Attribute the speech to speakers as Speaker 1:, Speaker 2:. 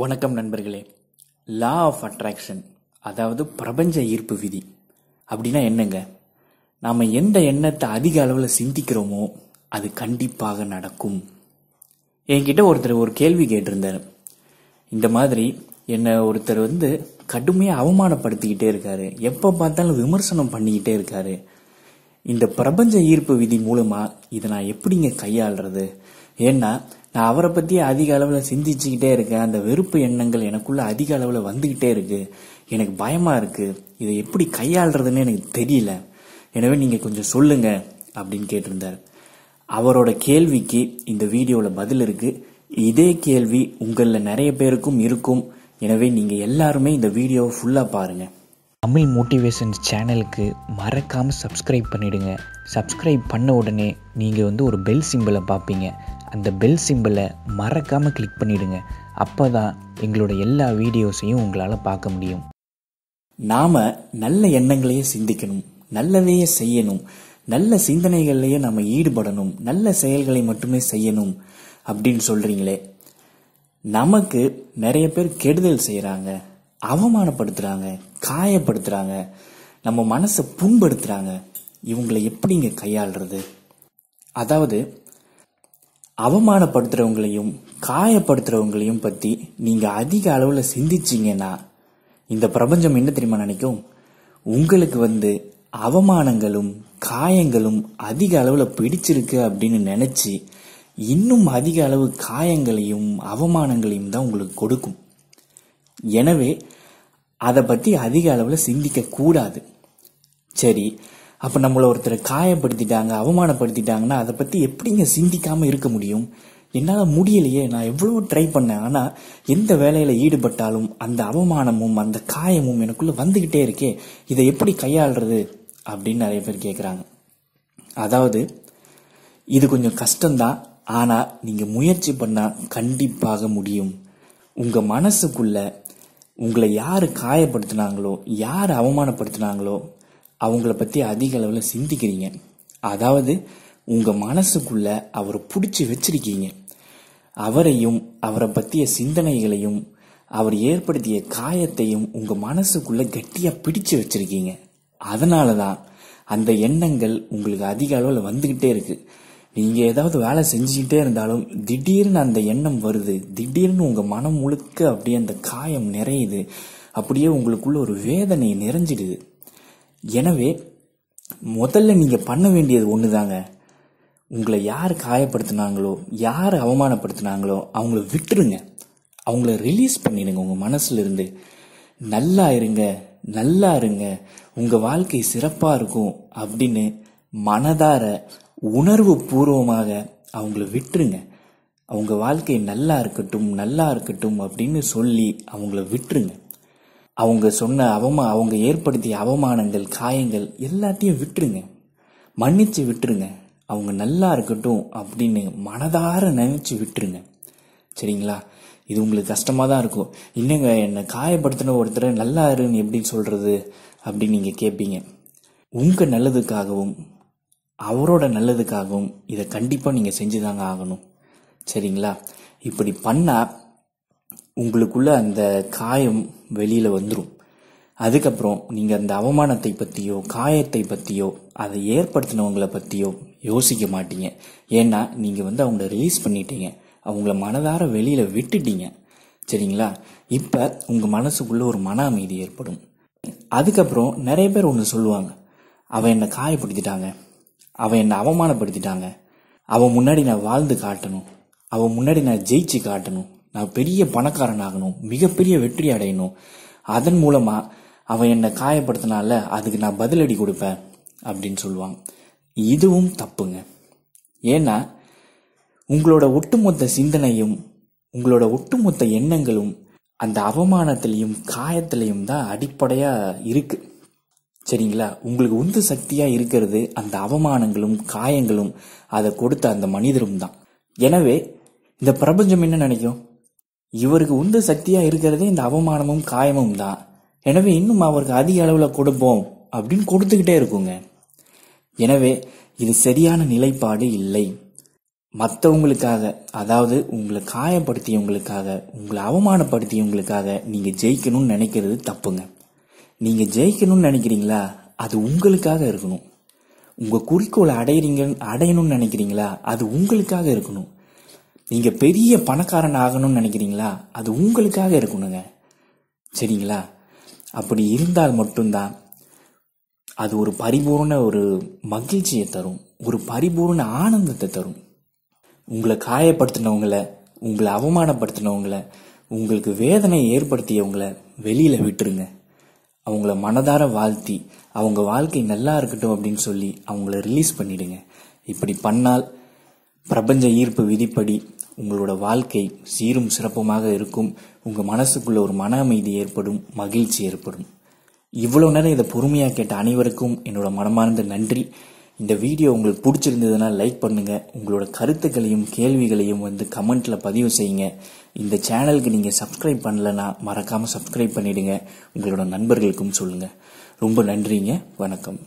Speaker 1: வணக்கம் நண்பர்களே law of attraction அதாவது பிரபஞ்ச ஈர்ப்பு விதி அப்படின்னா என்னங்க நாம் எந்த எண்ணத்தை அதிக அளவில் சிந்திக்கிறோமோ அது கண்டிப்பாக நடக்கும் என்கிட்ட ஒருத்தர் ஒரு கேள்வி கேட்டிருந்தார் இந்த மாதிரி என்னை ஒருத்தர் வந்து கடுமையாக அவமானப்படுத்திக்கிட்டே இருக்காரு எப்போ பார்த்தாலும் விமர்சனம் பண்ணிக்கிட்டே இருக்காரு இந்த பிரபஞ்ச ஈர்ப்பு விதி மூலமாக இதை நான் எப்படிங்க கையாளுறது ஏன்னா நான் அவரை பத்தி அதிக அளவில் சிந்திச்சுக்கிட்டே இருக்கேன் அந்த வெறுப்பு எண்ணங்கள் எனக்குள்ளே அதிக அளவில் வந்துக்கிட்டே இருக்குது எனக்கு பயமாக இருக்குது இதை எப்படி கையாளுறதுன்னு எனக்கு தெரியல எனவே நீங்கள் கொஞ்சம் சொல்லுங்கள் அப்படின்னு கேட்டிருந்தார் அவரோட கேள்விக்கு இந்த வீடியோவில் பதில் இருக்குது இதே கேள்வி உங்களில் நிறைய பேருக்கும் இருக்கும் எனவே நீங்கள் எல்லாருமே இந்த வீடியோவை ஃபுல்லாக பாருங்கள் தமிழ் மோட்டிவேஷன்ஸ் சேனலுக்கு மறக்காமல் சப்ஸ்கிரைப் பண்ணிவிடுங்க சப்ஸ்கிரைப் பண்ண உடனே நீங்கள் வந்து ஒரு பெல் சிம்பிளை பார்ப்பீங்க அந்த பெல் சிம்பிளை மறக்காமல் கிளிக் பண்ணிவிடுங்க அப்போ தான் எங்களோட எல்லா வீடியோஸையும் உங்களால் பார்க்க முடியும் நாம் நல்ல எண்ணங்களையே சிந்திக்கணும் நல்லதையே செய்யணும் நல்ல சிந்தனைகள்லையே நம்ம ஈடுபடணும் நல்ல செயல்களை மட்டுமே செய்யணும் அப்படின்னு சொல்கிறீங்களே நமக்கு நிறைய பேர் கெடுதல் செய்கிறாங்க அவமானப்படுத்துகிறாங்க காயப்படுத்துகிறாங்க நம்ம மனசை புண்படுத்துகிறாங்க இவங்களை எப்படிங்க கையாளுறது அதாவது அவமானப்படுத்துறவங்களையும் காயப்படுத்துறவங்களையும் பற்றி நீங்கள் அதிக அளவில் சிந்திச்சீங்கன்னா இந்த பிரபஞ்சம் என்ன தெரியுமா நினைக்கும் உங்களுக்கு வந்து அவமானங்களும் காயங்களும் அதிக அளவில் பிடிச்சிருக்கு அப்படின்னு நினச்சி இன்னும் அதிக அளவு காயங்களையும் அவமானங்களையும் தான் உங்களுக்கு கொடுக்கும் எனவே அதை பற்றி அதிக அளவுல சிந்திக்க கூடாது சரி அப்போ நம்மளை ஒருத்தரை காயப்படுத்திட்டாங்க அவமானப்படுத்திட்டாங்கன்னா அதை பற்றி எப்படிங்க சிந்திக்காமல் இருக்க முடியும் என்னால் முடியலையே நான் எவ்வளோ ட்ரை பண்ணேன் ஆனால் எந்த வேலையில் ஈடுபட்டாலும் அந்த அவமானமும் அந்த காயமும் எனக்குள்ளே வந்துக்கிட்டே இருக்கே இதை எப்படி கையாளுறது அப்படின்னு நிறைய பேர் கேட்குறாங்க அதாவது இது கொஞ்சம் கஷ்டம்தான் ஆனால் நீங்கள் முயற்சி பண்ணால் கண்டிப்பாக முடியும் உங்கள் மனசுக்குள்ள உங்களை யார் காயப்படுத்தினாங்களோ யார் அவமானப்படுத்தினாங்களோ அவங்கள பற்றி அதிக அளவில் சிந்திக்கிறீங்க அதாவது உங்கள் மனசுக்குள்ள அவரை பிடிச்சி வச்சிருக்கீங்க அவரையும் அவரை பற்றிய சிந்தனைகளையும் அவர் ஏற்படுத்திய காயத்தையும் உங்கள் மனசுக்குள்ள கட்டியாக பிடிச்சு வச்சிருக்கீங்க அதனால தான் அந்த எண்ணங்கள் உங்களுக்கு அதிக அளவில் வந்துக்கிட்டே இருக்குது நீங்கள் ஏதாவது வேலை செஞ்சுக்கிட்டே இருந்தாலும் திடீர்னு அந்த எண்ணம் வருது திடீர்னு உங்கள் மனம் முழுக்க அப்படியே அந்த காயம் நிறையுது அப்படியே உங்களுக்குள்ள ஒரு வேதனை நிறைஞ்சிடுது எனவே முதல்ல நீங்கள் பண்ண வேண்டியது ஒன்று தாங்க உங்களை யார் காயப்படுத்தினாங்களோ யார் அவமானப்படுத்தினாங்களோ அவங்கள விட்டுருங்க அவங்கள ரிலீஸ் பண்ணிடுங்க உங்கள் மனசுலேருந்து நல்லா இருங்க நல்லா இருங்க உங்கள் வாழ்க்கை சிறப்பாக இருக்கும் அப்படின்னு மனதார உணர்வு பூர்வமாக அவங்கள விட்டுருங்க அவங்க வாழ்க்கை நல்லா இருக்கட்டும் நல்லா இருக்கட்டும் அப்படின்னு சொல்லி அவங்கள விட்டுருங்க அவங்க சொன்ன அவமா அவங்க ஏற்படுத்திய அவமானங்கள் காயங்கள் எல்லாத்தையும் விட்டுருங்க மன்னிச்சு விட்டுருங்க அவங்க நல்லா இருக்கட்டும் அப்படின்னு மனதார நினச்சி விட்டுருங்க சரிங்களா இது உங்களுக்கு கஷ்டமாக தான் இருக்கும் இல்லைங்க என்னை காயப்படுத்தின ஒருத்தரை நல்லா இருன்னு எப்படி சொல்கிறது அப்படின்னு நீங்கள் கேட்பீங்க உங்கள் நல்லதுக்காகவும் அவரோட நல்லதுக்காகவும் இதை கண்டிப்பாக நீங்கள் செஞ்சு தாங்க ஆகணும் சரிங்களா இப்படி பண்ணால் உங்களுக்குள்ள அந்த காயம் வெளியில் வந்துடும் அதுக்கப்புறம் நீங்கள் அந்த அவமானத்தை பற்றியோ காயத்தை பற்றியோ அதை ஏற்படுத்தினவங்களை பற்றியோ யோசிக்க மாட்டீங்க ஏன்னா நீங்கள் வந்து அவங்கள ரிலீஸ் பண்ணிட்டீங்க அவங்கள மனதார வெளியில் விட்டுட்டீங்க சரிங்களா இப்போ உங்கள் மனசுக்குள்ளே ஒரு மன அமைதி ஏற்படும் அதுக்கப்புறம் நிறைய பேர் ஒன்று சொல்லுவாங்க அவன் என்னை காயப்படுத்திட்டாங்க அவன் என்னை அவமானப்படுத்திட்டாங்க அவன் முன்னாடி நான் வாழ்ந்து காட்டணும் அவன் முன்னாடி நான் ஜெயிச்சு காட்டணும் நான் பெரிய பணக்காரன் ஆகணும் மிகப்பெரிய வெற்றி அடையணும் அதன் மூலமாக அவன் என்னை காயப்படுத்தினால அதுக்கு நான் பதிலடி கொடுப்பேன் அப்படின்னு சொல்லுவாங்க இதுவும் தப்புங்க ஏன்னா உங்களோட ஒட்டுமொத்த சிந்தனையும் உங்களோட ஒட்டுமொத்த எண்ணங்களும் அந்த அவமானத்திலையும் காயத்திலையும் தான் அடிப்படையாக இருக்குது சரிங்களா உங்களுக்கு உந்து சக்தியாக இருக்கிறது அந்த அவமானங்களும் காயங்களும் அதை கொடுத்த அந்த மனிதரும் தான் எனவே இந்த பிரபஞ்சம் என்ன நினைக்கும் இவருக்கு உந்த சக்தியா இருக்கிறதே இந்த அவமானமும் காயமும் தான் எனவே இன்னும் அவருக்கு அதிக அளவில் கொடுப்போம் அப்படின்னு கொடுத்துக்கிட்டே இருக்குங்க எனவே இது சரியான நிலைப்பாடு இல்லை மற்றவங்களுக்காக அதாவது உங்களை காயப்படுத்தியவங்களுக்காக உங்களை அவமானப்படுத்தியவங்களுக்காக நீங்கள் ஜெயிக்கணும்னு நினைக்கிறது தப்புங்க நீங்கள் ஜெயிக்கணும்னு நினைக்கிறீங்களா அது உங்களுக்காக இருக்கணும் உங்கள் குறிக்கோளை அடையிறீங்க அடையணும்னு நினைக்கிறீங்களா அது உங்களுக்காக இருக்கணும் நீங்கள் பெரிய பணக்காரன் ஆகணும்னு நினைக்கிறீங்களா அது உங்களுக்காக இருக்கணுங்க சரிங்களா அப்படி இருந்தால் மட்டும்தான் அது ஒரு பரிபூர்ண ஒரு மகிழ்ச்சியை தரும் ஒரு பரிபூர்ண ஆனந்தத்தை தரும் உங்களை காயப்படுத்தினவங்களை உங்களை அவமானப்படுத்தினவங்களை உங்களுக்கு வேதனை ஏற்படுத்தியவங்களை வெளியில் விட்டுருங்க அவங்கள மனதார வாழ்த்தி அவங்க வாழ்க்கை நல்லா இருக்கட்டும் அப்படின்னு சொல்லி அவங்கள ரிலீஸ் பண்ணிடுங்க இப்படி பண்ணால் பிரபஞ்ச ஈர்ப்பு விதிப்படி உங்களோட வாழ்க்கை சீரும் சிறப்புமாக இருக்கும் உங்கள் மனசுக்குள்ளே ஒரு மன அமைதி ஏற்படும் மகிழ்ச்சி ஏற்படும் இவ்வளோ நேரம் இதை பொறுமையாக கேட்ட அனைவருக்கும் என்னோட மனமார்ந்த நன்றி இந்த வீடியோ உங்களுக்கு பிடிச்சிருந்ததுன்னா லைக் பண்ணுங்கள் உங்களோட கருத்துக்களையும் கேள்விகளையும் வந்து கமெண்ட்டில் பதிவு செய்யுங்க இந்த சேனலுக்கு நீங்கள் சப்ஸ்கிரைப் பண்ணலன்னா மறக்காமல் சப்ஸ்கிரைப் பண்ணிவிடுங்க உங்களோட நண்பர்களுக்கும் சொல்லுங்கள் ரொம்ப நன்றிங்க வணக்கம்